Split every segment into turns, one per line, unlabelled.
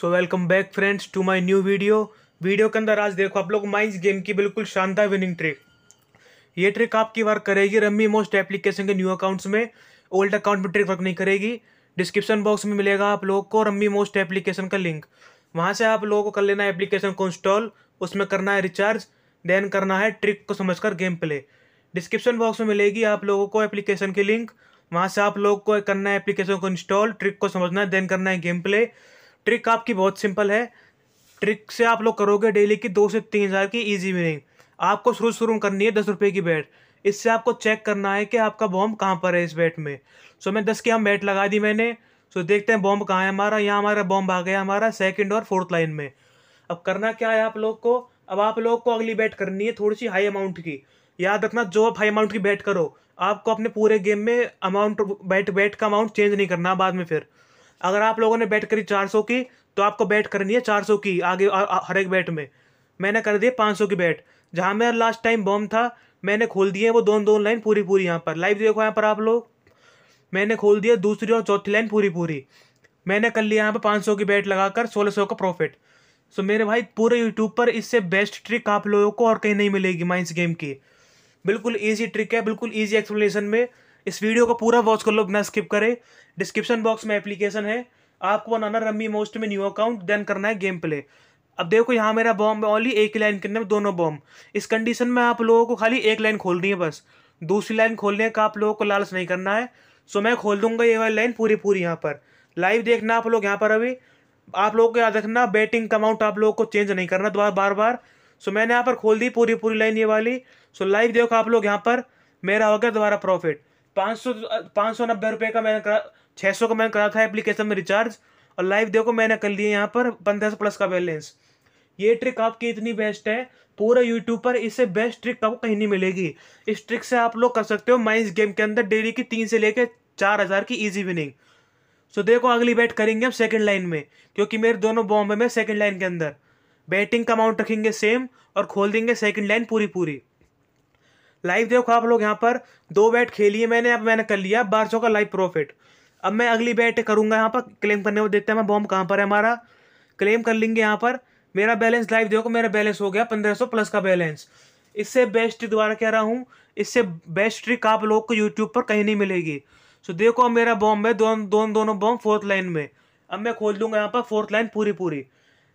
so welcome back friends to my new video video के अंदर आज देखो आप लोग माइंस गेम की बिल्कुल शानदार विनिंग ट्रिक ये ट्रिक आपकी वर्क करेगी रम्मी मोस्ट एप्लीकेशन के न्यू अकाउंट्स में ओल्ड अकाउंट में ट्रिक वर्क नहीं करेगी डिस्क्रिप्शन बॉक्स में मिलेगा आप लोगों को रम्मी मोस्ट एप्लीकेशन का लिंक वहाँ से आप लोगों को कर लेना है एप्लीकेशन को इंस्टॉल उसमें करना है रिचार्ज देन करना है ट्रिक को समझ कर गेम प्ले डिस्क्रिप्शन बॉक्स में मिलेगी आप लोगों को एप्लीकेशन की लिंक वहाँ से आप लोग को करना है एप्लीकेशन को इंस्टॉल ट्रिक को समझना है देन करना है गेम प्ले ट्रिक आपकी बहुत सिंपल है ट्रिक से आप लोग करोगे डेली की दो से तीन हज़ार की ईजी विनिंग आपको शुरू शुरू करनी है दस रुपये की बैट इससे आपको चेक करना है कि आपका बॉम्ब कहाँ पर है इस बैट में सो मैं दस की हम बैट लगा दी मैंने सो देखते हैं बॉम्ब कहाँ है हमारा यहाँ हमारा बॉम्ब आ गया हमारा सेकेंड और फोर्थ लाइन में अब करना क्या है आप लोग को अब आप लोग को अगली बैट करनी है थोड़ी सी हाई अमाउंट की याद रखना जो आप हाई अमाउंट की बैट करो आपको अपने पूरे गेम में अमाउंट बैट बैट का अमाउंट चेंज नहीं करना बाद में फिर अगर आप लोगों ने बैट करी चार सौ की तो आपको बैट करनी है चार सौ की आगे आ, आ, हर एक बैट में मैंने कर दिए पाँच सौ की बैट जहाँ मेरा लास्ट टाइम बॉम था मैंने खोल दिए वो दोनों दोनों लाइन पूरी पूरी यहाँ पर लाइव देखो यहाँ पर आप लोग मैंने खोल दिया दूसरी और चौथी लाइन पूरी पूरी मैंने कर लिया यहाँ पर पाँच सौ की बैट लगाकर सोलह सौ का प्रॉफिट सो मेरे भाई पूरे यूट्यूब पर इससे बेस्ट ट्रिक आप लोगों को और कहीं नहीं मिलेगी माइंस गेम की बिल्कुल ईजी ट्रिक है बिल्कुल ईजी एक्सप्लेनेशन में इस वीडियो को पूरा वॉच कर लो बिना स्किप करें डिस्क्रिप्शन बॉक्स में एप्लीकेशन है आपको बनाना रम्मी मोस्ट में न्यू अकाउंट देन करना है गेम प्ले अब देखो यहाँ मेरा बॉम्ब ओनली एक लाइन के अंदर दोनों बॉम्ब इस कंडीशन में आप लोगों को खाली एक लाइन खोलनी है बस दूसरी लाइन खोलने का आप लोगों को लालच नहीं करना है सो मैं खोल दूंगा ये वाली लाइन पूरी पूरी यहाँ पर लाइव देखना आप लोग यहाँ पर अभी आप लोगों को याद रखना बैटिंग का अमाउंट आप लोगों को चेंज नहीं करना दोबारा बार बार सो मैंने यहाँ पर खोल दी पूरी पूरी लाइन ये वाली सो लाइव देखो आप लोग यहाँ पर मेरा हो गया दोबारा प्रॉफिट पाँच सौ पाँच सौ नब्बे रुपये का मैंने छः सौ का मैंने करा था एप्लीकेशन में रिचार्ज और लाइव देखो मैंने कर लिया यहाँ पर पंद्रह सौ प्लस का बैलेंस ये ट्रिक आपकी इतनी बेस्ट है पूरा यूट्यूब पर इससे बेस्ट ट्रिक आपको कहीं नहीं मिलेगी इस ट्रिक से आप लोग कर सकते हो माइंस गेम के अंदर डेली की तीन से लेकर चार हज़ार की इजी विनिंग सो देखो अगली बैट करेंगे हम सेकंड लाइन में क्योंकि मेरे दोनों बॉम्बे में सेकंड लाइन के अंदर बैटिंग का अमाउंट रखेंगे सेम और खोल देंगे सेकंड लाइन पूरी पूरी लाइव देखो आप लोग यहाँ पर दो बैट खेली है मैंने अब मैंने कर लिया बारह का लाइव प्रॉफिट अब मैं अगली बैट करूंगा यहाँ पर क्लेम करने को देखते हैं मैं बॉम्ब कहाँ पर है हमारा क्लेम कर लेंगे यहाँ पर मेरा बैलेंस लाइव देखो मेरा बैलेंस हो गया पंद्रह सौ प्लस का बैलेंस इससे बेस्ट दोबारा कह रहा हूँ इससे बेस्ट ट्रिक आप लोग को यूट्यूब पर कहीं नहीं मिलेगी सो देखो अब मेरा बॉम्ब है दोनों दोन, दोनों बॉम्ब फोर्थ लाइन में अब मैं खोल दूंगा यहाँ पर फोर्थ लाइन पूरी पूरी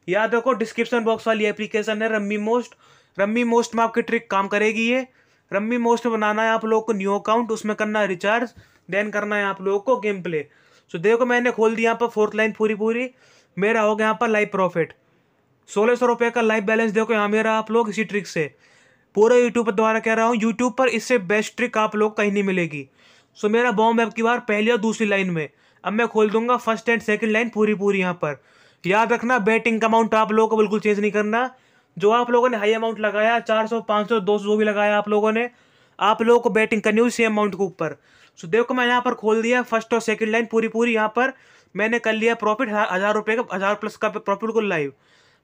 याद रखो डिस्क्रिप्शन बॉक्स वाली एप्लीकेशन है रम्मी मोस्ट रम्मी मोस्ट में आपकी ट्रिक काम करेगी ये रम्मी मोस्ट बनाना है आप लोग को न्यू अकाउंट उसमें करना है रिचार्ज देन करना है आप लोगों को गेम प्ले सो देखो मैंने खोल दी यहाँ पर फोर्थ लाइन पूरी पूरी मेरा हो गया यहाँ पर लाइव प्रॉफिट सोलह सौ रुपये का लाइव बैलेंस देखो यहाँ मेरा आप लोग इसी ट्रिक से पूरे यूट्यूब पर द्वारा कह रहा हूँ यूट्यूब पर इससे बेस्ट ट्रिक आप लोग कहीं नहीं मिलेगी सो so, मेरा बॉम्ब ऐप की बार पहली और दूसरी लाइन में अब मैं खोल दूंगा फर्स्ट एंड सेकेंड लाइन पूरी पूरी यहाँ पर याद रखना बैटिंग का अमाउंट आप लोगों को बिल्कुल चेंज नहीं करना जो आप लोगों ने हाई अमाउंट लगाया चार सौ पाँच सौ दो सौ भी लगाया आप लोगों ने आप लोगों को बैटिंग करनी हुई सेम अमाउंट के ऊपर सो देखो मैंने यहाँ पर खोल दिया फर्स्ट और सेकंड लाइन पूरी पूरी यहाँ पर मैंने कर लिया प्रॉफिट हज़ार रुपये का हज़ार प्लस का प्रॉफिट को लाइव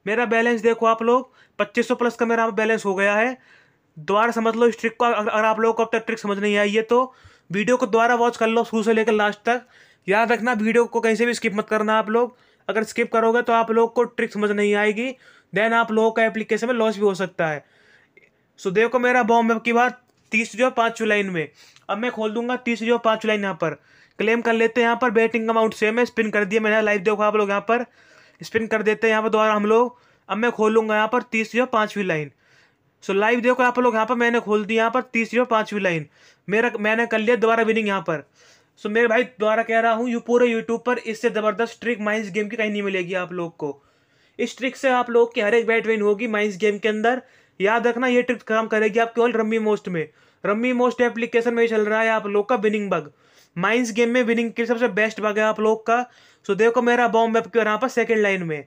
मेरा बैलेंस देखो आप लोग पच्चीस सौ प्लस का मेरा बैलेंस हो गया है दोबारा समझ लो इस ट्रिक को अगर आप लोगों को अब तक ट्रिक समझ नहीं आई है तो वीडियो को दोबारा वॉच कर लो शुरू से लेकर लास्ट तक याद रखना वीडियो को कहीं से भी स्किप मत करना आप लोग अगर स्किप करोगे तो आप लोग को ट्रिक समझ नहीं आएगी देन आप लोगों का एप्लीकेशन में लॉस भी हो सकता है सो देखो मेरा बॉम्बे की बात तीसरी और पाँच लाइन में अब मैं खोल दूंगा तीसरी और पाँच लाइन यहाँ पर क्लेम कर लेते हैं यहाँ पर बैटिंग अमाउंट सेम है स्पिन कर दिया मैंने लाइव देखो आप लोग यहाँ पर स्पिन कर देते हैं यहाँ पर दोबारा हम लोग अब मैं खोलूंगा यहाँ पर तीस और पाँचवीं लाइन सो लाइव देखो आप लोग यहाँ पर मैंने खोल दी यहाँ पर तीस जो पाँचवीं लाइन मेरा मैंने कर लिया दोबारा विनिंग यहाँ पर सो मेरे भाई दोबारा कह रहा हूँ यू पूरे यूट्यूब पर इससे ज़बरदस्त ट्रिक माइंस गेम की कहीं नहीं मिलेगी आप लोग को इस ट्रिक से आप लोग की हर एक बैट विन होगी माइंस गेम के अंदर याद रखना ये ट्रिक काम करेगी आप केवल रम्मी मोस्ट में रम्मी मोस्ट एप्लीकेशन में ही चल रहा है आप लोग का विनिंग बग माइंस गेम में विनिंग के सबसे बेस्ट बग है आप लोग का सो देखो मेरा बॉम्ब मैप क्यों यहाँ पर सेकेंड लाइन में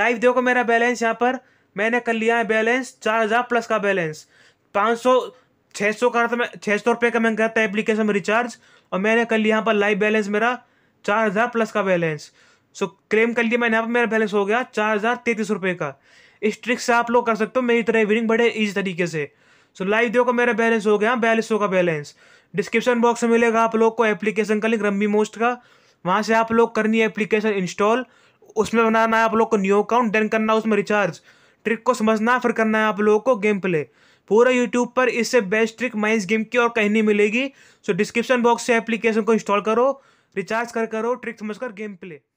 लाइव देखो मेरा बैलेंस यहाँ पर मैंने कर लिया है बैलेंस चार हज़ार प्लस का बैलेंस पाँच सौ छः सौ का तो मैं छः सौ रुपये का मैं करता है एप्लीकेशन में रिचार्ज और मैंने कर लिया यहाँ पर लाइव बैलेंस मेरा चार हज़ार प्लस का बैलेंस सो क्लेम कर लिया मैंने यहाँ पर मेरा बैलेंस हो गया चार हज़ार तैंतीस रुपये का इस ट्रिक से आप लोग कर सकते हो मेरी तरह विनिंग बड़े ईजी तरीके से सो so, लाइव देखो मेरा बैलेंस हो गया बैलेंस होगा बैलेंस डिस्क्रिप्शन बॉक्स में मिलेगा आप लोग को एप्लीकेशन का लिंक रम्मी मोस्ट का वहाँ से आप लोग करनी है एप्लीकेशन इंस्टॉल उसमें बनाना है आप लोग को न्यू अकाउंट डन करना उसमें रिचार्ज ट्रिक को समझना फिर करना है आप लोगों को गेम प्ले पूरा यूट्यूब पर इससे बेस्ट ट्रिक माइंस गेम की और कहीं नहीं मिलेगी सो डिस्क्रिप्शन बॉक्स से एप्लीकेशन को इंस्टॉल करो रिचार्ज कर करो ट्रिक समझ कर गेम प्ले